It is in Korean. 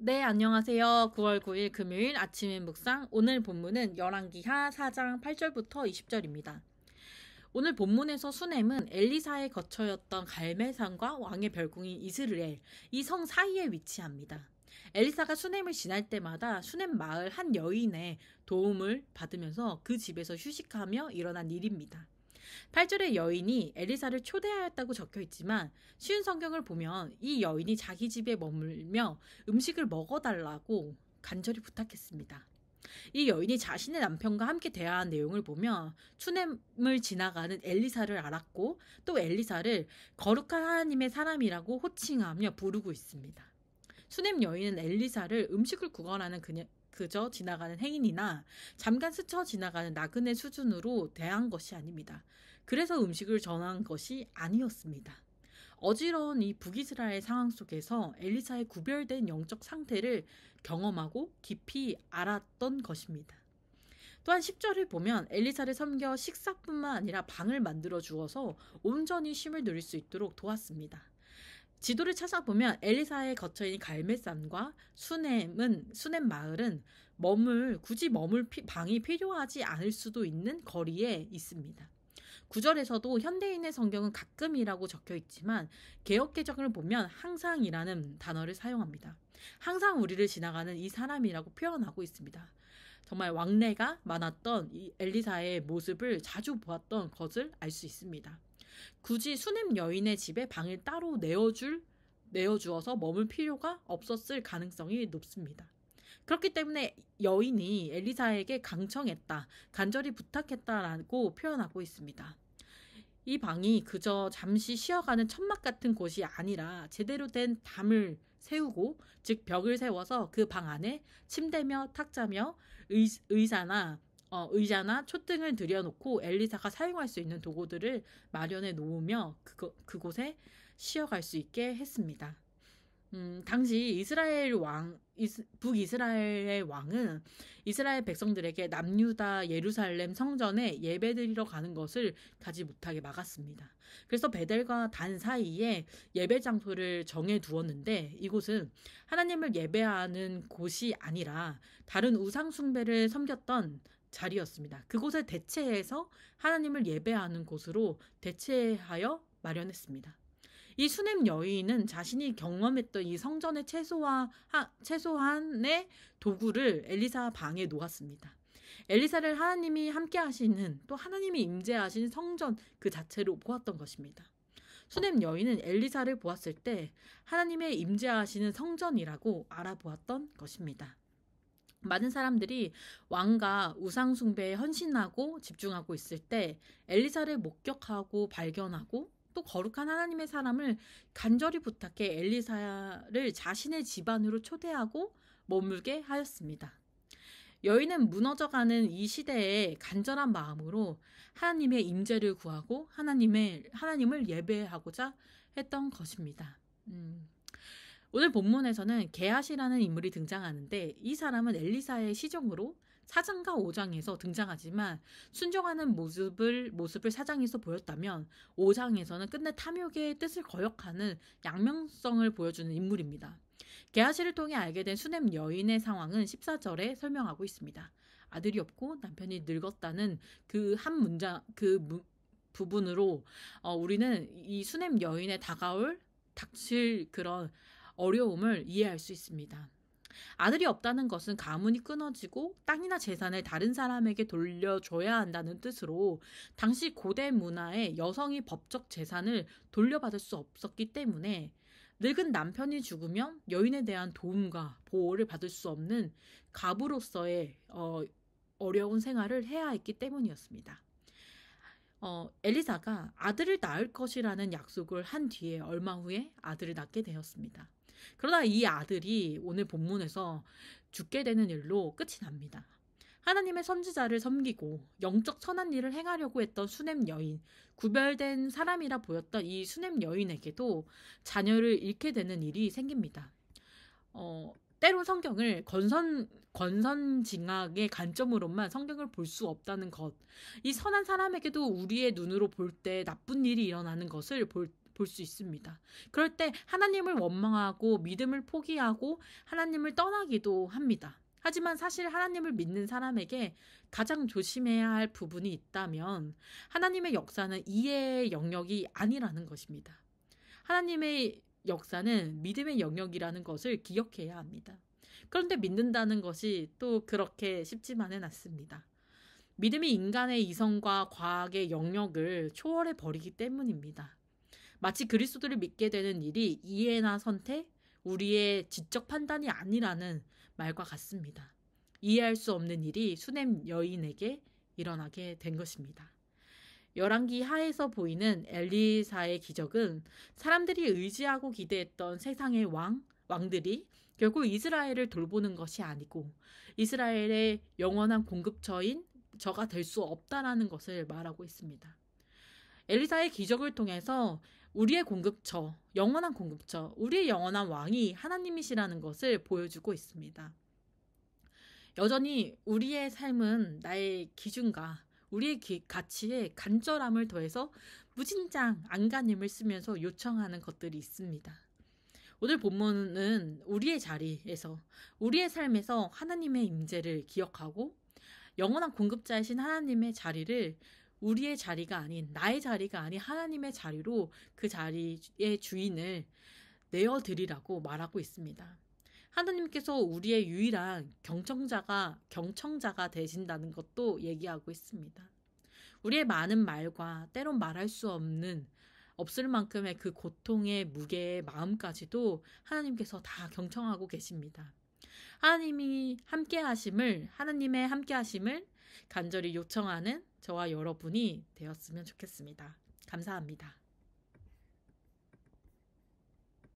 네, 안녕하세요. 9월 9일 금요일 아침의 묵상. 오늘 본문은 열왕기하 4장 8절부터 20절입니다. 오늘 본문에서 수넴은 엘리사의 거처였던 갈멜산과 왕의 별궁인 이스르엘, 이 성 사이에 위치합니다. 엘리사가 수넴을 지날 때마다 수넴 마을 한 여인의 도움을 받으면서 그 집에서 휴식하며 일어난 일입니다. 8절의 여인이 엘리사를 초대하였다고 적혀 있지만 쉬운 성경을 보면 이 여인이 자기 집에 머물며 음식을 먹어달라고 간절히 부탁했습니다. 이 여인이 자신의 남편과 함께 대화한 내용을 보면 추냄을 지나가는 엘리사를 알았고 또 엘리사를 거룩한 하나님의 사람이라고 호칭하며 부르고 있습니다. 수냄 여인은 엘리사를 음식을 구걸하는 그녀, 그저 지나가는 행인이나 잠깐 스쳐 지나가는 나그네 수준으로 대한 것이 아닙니다. 그래서 음식을 전한 것이 아니었습니다. 어지러운 이 북이스라엘 상황 속에서 엘리사의 구별된 영적 상태를 경험하고 깊이 알았던 것입니다. 또한 10절을 보면 엘리사를 섬겨 식사뿐만 아니라 방을 만들어 주어서 온전히 쉼을 누릴 수 있도록 도왔습니다. 지도를 찾아보면 엘리사의 거처인 갈멜산과 수넴은 수넴 마을은 머물 굳이 머물 피, 방이 필요하지 않을 수도 있는 거리에 있습니다. 구절에서도 현대인의 성경은 가끔이라고 적혀 있지만 개혁 개정을 보면 항상이라는 단어를 사용합니다. 항상 우리를 지나가는 이 사람이라고 표현하고 있습니다. 정말 왕래가 많았던 이 엘리사의 모습을 자주 보았던 것을 알 수 있습니다. 굳이 수냄 여인의 집에 방을 따로 내어줄 내어주어서 머물 필요가 없었을 가능성이 높습니다. 그렇기 때문에 여인이 엘리사에게 강청했다, 간절히 부탁했다라고 표현하고 있습니다. 이 방이 그저 잠시 쉬어가는 천막 같은 곳이 아니라 제대로 된 담을 세우고, 즉 벽을 세워서 그 방 안에 침대며 탁자며 의, 의사나 어, 의자나 초등을 들여놓고 엘리사가 사용할 수 있는 도구들을 마련해 놓으며 그거, 그곳에 쉬어갈 수 있게 했습니다. 음, 당시 이스라엘 왕, 이스, 북이스라엘의 왕은 이스라엘 백성들에게 남유다 예루살렘 성전에 예배드리러 가는 것을 가지 못하게 막았습니다. 그래서 베델과 단 사이에 예배 장소를 정해 두었는데 이곳은 하나님을 예배하는 곳이 아니라 다른 우상 숭배를 섬겼던 자리였습니다. 그곳을 대체해서 하나님을 예배하는 곳으로 대체하여 마련했습니다. 이 수넴 여인은 자신이 경험했던 이 성전의 최소화, 하, 최소한의 도구를 엘리사 방에 놓았습니다. 엘리사를 하나님이 함께 하시는 또 하나님이 임재하신 성전 그 자체로 보았던 것입니다. 수넴 여인은 엘리사를 보았을 때 하나님의 임재하시는 성전이라고 알아보았던 것입니다. 많은 사람들이 왕과 우상숭배에 헌신하고 집중하고 있을 때 엘리사를 목격하고 발견하고 또 거룩한 하나님의 사람을 간절히 부탁해 엘리사를 자신의 집안으로 초대하고 머물게 하였습니다. 여인은 무너져가는 이 시대에 간절한 마음으로 하나님의 임재를 구하고 하나님의 하나님을 예배하고자 했던 것입니다. 음. 오늘 본문에서는 게하시라는 인물이 등장하는데 이 사람은 엘리사의 시종으로 사장과 오장에서 등장하지만 순종하는 모습을 모습을 사장에서 보였다면 오장에서는 끝내 탐욕의 뜻을 거역하는 양명성을 보여주는 인물입니다. 게하시를 통해 알게 된 수넴 여인의 상황은 14절에 설명하고 있습니다. 아들이 없고 남편이 늙었다는 그 한 문장 그 무, 부분으로 어, 우리는 이 수넴 여인의 다가올 닥칠 그런 어려움을 이해할 수 있습니다. 아들이 없다는 것은 가문이 끊어지고 땅이나 재산을 다른 사람에게 돌려줘야 한다는 뜻으로 당시 고대 문화에 여성이 법적 재산을 돌려받을 수 없었기 때문에 늙은 남편이 죽으면 여인에 대한 도움과 보호를 받을 수 없는 가부로서의 어, 어려운 생활을 해야 했기 때문이었습니다. 어, 엘리사가 아들을 낳을 것이라는 약속을 한 뒤에 얼마 후에 아들을 낳게 되었습니다. 그러나이 아들이 오늘 본문에서 죽게 되는 일로 끝이 납니다. 하나님의 선지자를 섬기고 영적 선한 일을 행하려고 했던 수냄 여인, 구별된 사람이라 보였던 이 수냄 여인에게도 자녀를 잃게 되는 일이 생깁니다. 어, 때론 성경을 건선 건선징악의 관점으로만 성경을 볼 수 없다는 것, 이 선한 사람에게도 우리의 눈으로 볼 때 나쁜 일이 일어나는 것을 볼, 볼수 있습니다. 그럴 때 하나님을 원망하고 믿음을 포기하고 하나님을 떠나기도 합니다. 하지만 사실 하나님을 믿는 사람에게 가장 조심해야 할 부분이 있다면 하나님의 역사는 이해의 영역이 아니라는 것입니다. 하나님의 역사는 믿음의 영역이라는 것을 기억해야 합니다. 그런데 믿는다는 것이 또 그렇게 쉽지만은 않습니다. 믿음이 인간의 이성과 과학의 영역을 초월해 버리기 때문입니다. 마치 그리스도를 믿게 되는 일이 이해나 선택, 우리의 지적 판단이 아니라는 말과 같습니다. 이해할 수 없는 일이 수넴 여인에게 일어나게 된 것입니다. 열왕기 하에서 보이는 엘리사의 기적은 사람들이 의지하고 기대했던 세상의 왕, 왕들이 결국 이스라엘을 돌보는 것이 아니고 이스라엘의 영원한 공급처인 저가 될 수 없다라는 것을 말하고 있습니다. 엘리사의 기적을 통해서 우리의 공급처, 영원한 공급처, 우리의 영원한 왕이 하나님이시라는 것을 보여주고 있습니다. 여전히 우리의 삶은 나의 기준과 우리의 기, 가치에 간절함을 더해서 무진장 안간힘을 쓰면서 요청하는 것들이 있습니다. 오늘 본문은 우리의 자리에서 우리의 삶에서 하나님의 임재를 기억하고 영원한 공급자이신 하나님의 자리를 우리의 자리가 아닌 나의 자리가 아닌 하나님의 자리로 그 자리의 주인을 내어드리라고 말하고 있습니다. 하나님께서 우리의 유일한 경청자가 경청자가 되신다는 것도 얘기하고 있습니다. 우리의 많은 말과 때론 말할 수 없는 없을 만큼의 그 고통의 무게의 마음까지도 하나님께서 다 경청하고 계십니다. 하나님이 함께 하심을 하나님의 함께 하심을 간절히 요청하는 저와 여러분이 되었으면 좋겠습니다. 감사합니다.